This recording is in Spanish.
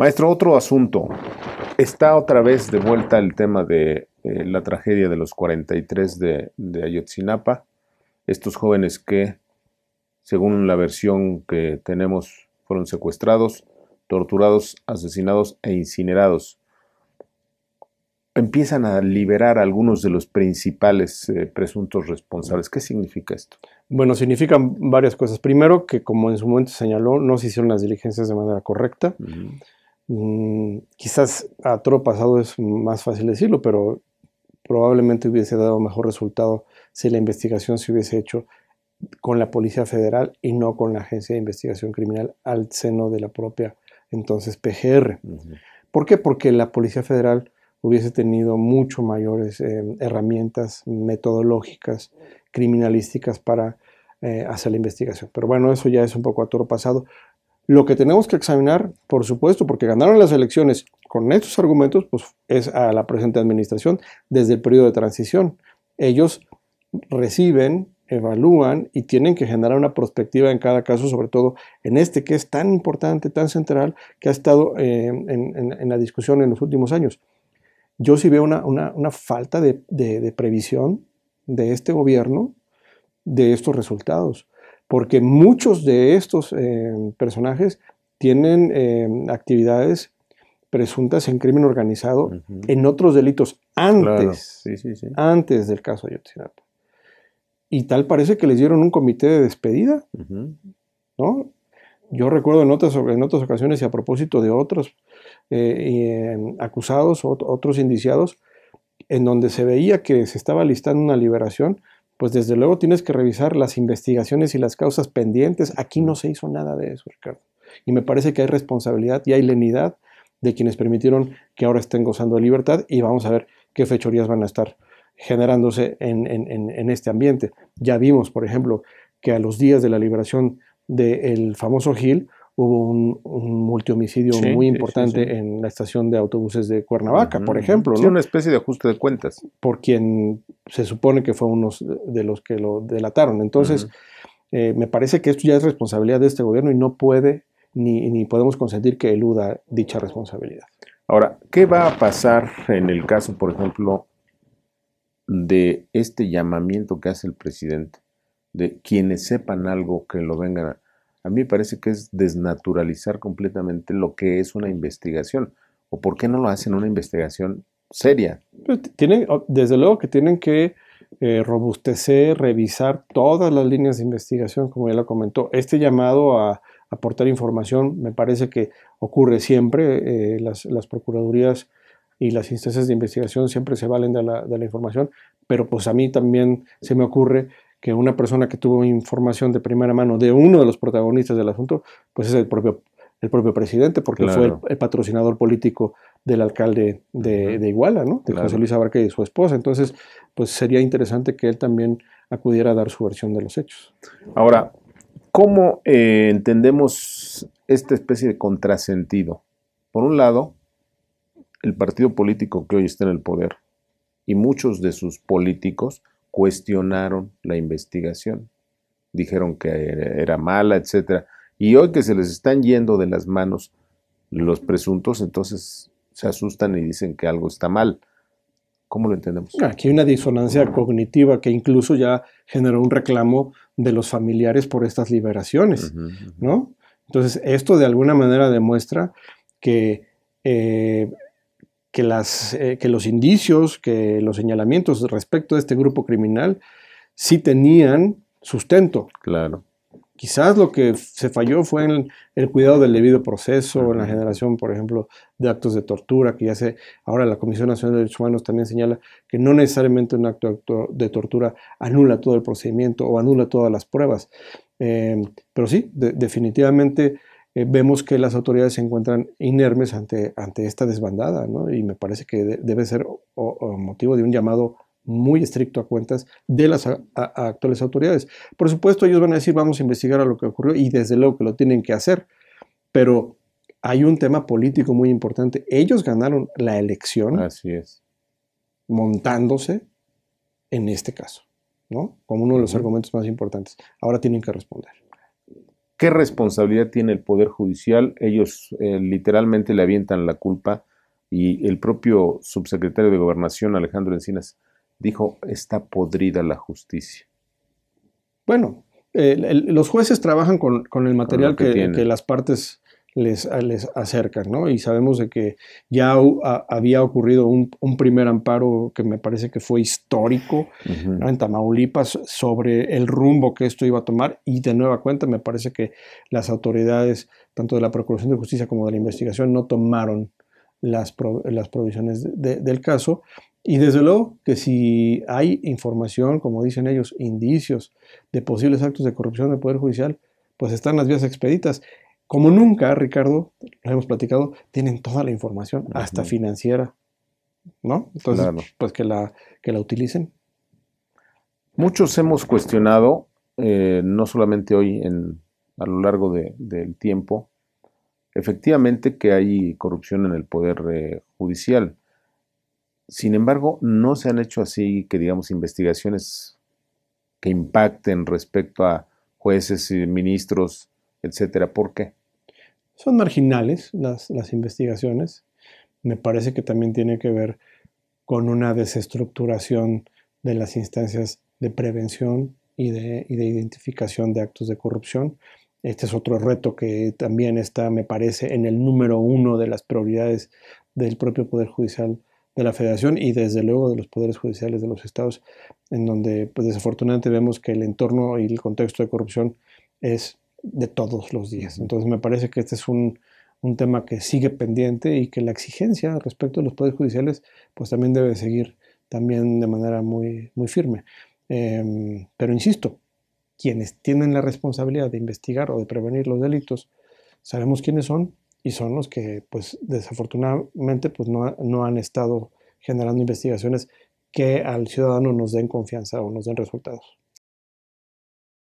Maestro, otro asunto. Está otra vez de vuelta el tema de eh, la tragedia de los 43 de, Ayotzinapa. Estos jóvenes que, según la versión que tenemos, fueron secuestrados, torturados, asesinados e incinerados empiezan a liberar a algunos de los principales eh, presuntos responsables. ¿Qué significa esto? Bueno, significan varias cosas. Primero, que como en su momento señaló, no se hicieron las diligencias de manera correcta. Mm, quizás a toro pasado es más fácil decirlo, pero probablemente hubiese dado mejor resultado si la investigación se hubiese hecho con la Policía Federal y no con la Agencia de Investigación Criminal al seno de la propia entonces PGR. ¿Por qué? Porque la Policía Federal hubiese tenido mucho mayores eh, herramientas metodológicas, criminalísticas para eh, hacer la investigación. Pero bueno, eso ya es un poco a toro pasado. Lo que tenemos que examinar, por supuesto, porque ganaron las elecciones con estos argumentos, pues es a la presente administración desde el periodo de transición. Ellos reciben, evalúan y tienen que generar una perspectiva en cada caso, sobre todo en este que es tan importante, tan central, que ha estado eh, en, la discusión en los últimos años. Yo sí veo una, falta de previsión de este gobierno de estos resultados porque muchos de estos eh, personajes tienen eh, actividades presuntas en crimen organizado en otros delitos antes, antes del caso de Ayotzinapa. Y tal parece que les dieron un comité de despedida, ¿no? Yo recuerdo en otras, en otras ocasiones y a propósito de otros eh, acusados, otros indiciados, en donde se veía que se estaba listando una liberación, pues desde luego tienes que revisar las investigaciones y las causas pendientes. Aquí no se hizo nada de eso, Ricardo. Y me parece que hay responsabilidad y hay lenidad de quienes permitieron que ahora estén gozando de libertad y vamos a ver qué fechorías van a estar generándose en, este ambiente. Ya vimos, por ejemplo, que a los días de la liberación del famoso Gil, hubo un, un multihomicidio muy importante en la estación de autobuses de Cuernavaca, por ejemplo. ¿no? una especie de ajuste de cuentas. Por quien se supone que fue uno de los que lo delataron. Entonces, eh, me parece que esto ya es responsabilidad de este gobierno y no puede ni, ni podemos consentir que eluda dicha responsabilidad. Ahora, ¿qué va a pasar en el caso, por ejemplo, de este llamamiento que hace el presidente? De quienes sepan algo que lo vengan a a mí me parece que es desnaturalizar completamente lo que es una investigación. ¿O por qué no lo hacen una investigación seria? Pues, desde luego que tienen que eh, robustecer, revisar todas las líneas de investigación, como ya lo comentó. Este llamado a aportar información me parece que ocurre siempre. Eh, las, procuradurías y las instancias de investigación siempre se valen de la, de la información, pero pues a mí también se me ocurre que una persona que tuvo información de primera mano de uno de los protagonistas del asunto, pues es el propio, el propio presidente, porque fue el, patrocinador político del alcalde de, Iguala, ¿no? De José Luis Abarca y su esposa. Entonces, pues sería interesante que él también acudiera a dar su versión de los hechos. Ahora, ¿cómo eh, entendemos esta especie de contrasentido? Por un lado, el partido político que hoy está en el poder y muchos de sus políticos cuestionaron la investigación. Dijeron que era mala, etc. Y hoy que se les están yendo de las manos los presuntos, entonces se asustan y dicen que algo está mal. ¿Cómo lo entendemos? Aquí hay una disonancia cognitiva que incluso ya generó un reclamo de los familiares por estas liberaciones, ¿no? Entonces, esto de alguna manera demuestra que eh, que, las, eh, que los indicios, que los señalamientos respecto de este grupo criminal sí tenían sustento. Claro. Quizás lo que se falló fue en el cuidado del debido proceso, en la generación, por ejemplo, de actos de tortura, que ya se, ahora la Comisión Nacional de Derechos Humanos también señala que no necesariamente un acto de tortura anula todo el procedimiento o anula todas las pruebas. Eh, pero sí, definitivamente eh, vemos que las autoridades se encuentran inermes ante, ante esta desbandada, ¿no? Y me parece que debe ser motivo de un llamado muy estricto a cuentas de las actuales autoridades. Por supuesto, ellos van a decir, vamos a investigar a lo que ocurrió y desde luego que lo tienen que hacer, pero hay un tema político muy importante. Ellos ganaron la elección. Así es. Montándose en este caso, ¿no? Como uno de los argumentos más importantes. Ahora tienen que responder. ¿Qué responsabilidad tiene el Poder Judicial? Ellos eh, literalmente le avientan la culpa y el propio subsecretario de Gobernación, Alejandro Encinas, dijo, está podrida la justicia. Bueno, los jueces trabajan con, el material que, las partes Ah, les, acercan, ¿no? Y sabemos de que ya había ocurrido un, primer amparo que me parece que fue histórico en Tamaulipas sobre el rumbo que esto iba a tomar y de nueva cuenta me parece que las autoridades, tanto de la Procuración de Justicia como de la investigación, no tomaron las, provisiones del caso. Y desde luego que si hay información, como dicen ellos, indicios de posibles actos de corrupción del Poder Judicial, pues están las vías expeditas. Como nunca, Ricardo, lo hemos platicado, tienen toda la información, hasta financiera, ¿no? Entonces, pues que la, que la utilicen. Muchos hemos cuestionado, eh, no solamente hoy, en, a lo largo del tiempo, efectivamente que hay corrupción en el poder eh, judicial. Sin embargo, no se han hecho así que digamos investigaciones que impacten respecto a jueces, y ministros, etcétera. ¿Por qué? son marginales las, las investigaciones. Me parece que también tiene que ver con una desestructuración de las instancias de prevención y de, identificación de actos de corrupción. Este es otro reto que también está, me parece, en el número uno de las prioridades del propio Poder Judicial de la Federación y desde luego de los poderes judiciales de los estados, en donde pues, desafortunadamente vemos que el entorno y el contexto de corrupción es de todos los días. Entonces me parece que este es un, tema que sigue pendiente y que la exigencia respecto a los poderes judiciales pues también debe seguir también de manera muy, muy firme. Em, pero insisto, quienes tienen la responsabilidad de investigar o de prevenir los delitos, sabemos quiénes son y son los que pues desafortunadamente pues no han estado generando investigaciones que al ciudadano nos den confianza o nos den resultados.